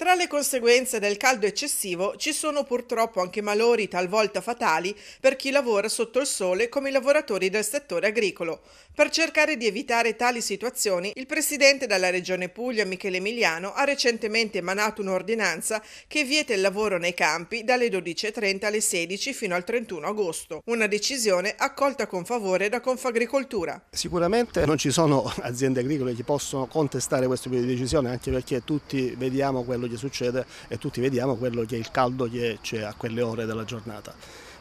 Tra le conseguenze del caldo eccessivo ci sono purtroppo anche malori talvolta fatali per chi lavora sotto il sole come i lavoratori del settore agricolo. Per cercare di evitare tali situazioni, il presidente della regione Puglia, Michele Emiliano, ha recentemente emanato un'ordinanza che vieta il lavoro nei campi dalle 12.30 alle 16 fino al 31 agosto, una decisione accolta con favore da Confagricoltura. Sicuramente non ci sono aziende agricole che possono contestare questo tipo di decisione, anche perché tutti vediamo quello gli succede e tutti vediamo quello che è il caldo che c'è a quelle ore della giornata.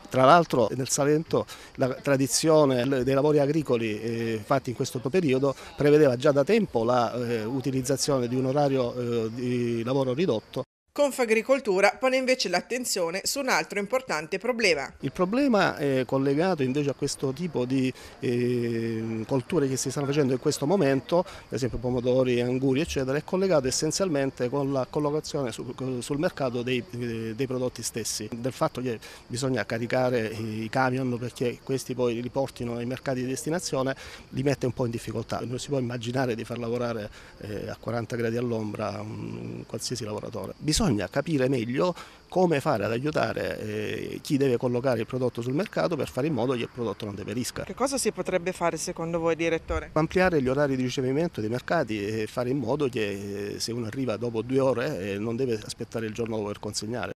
Tra l'altro nel Salento la tradizione dei lavori agricoli eh, fatti in questo periodo prevedeva già da tempo l'utilizzazione eh, di un orario eh, di lavoro ridotto Confagricoltura pone invece l'attenzione su un altro importante problema. Il problema è collegato invece a questo tipo di eh, colture che si stanno facendo in questo momento, ad esempio pomodori, anguri eccetera, è collegato essenzialmente con la collocazione su, sul mercato dei, eh, dei, prodotti stessi, del fatto che bisogna caricare i camion perché questi poi li portino ai mercati di destinazione, li mette un po' in difficoltà. Non si può immaginare di far lavorare eh, a 40 gradi all'ombra mm, qualsiasi lavoratore. Bisogna bisogna capire meglio come fare ad aiutare eh, chi deve collocare il prodotto sul mercato per fare in modo che il prodotto non deperisca. Che cosa si potrebbe fare secondo voi direttore? Ampliare gli orari di ricevimento dei mercati e fare in modo che eh, se uno arriva dopo due ore eh, non deve aspettare il giorno dopo per consegnare.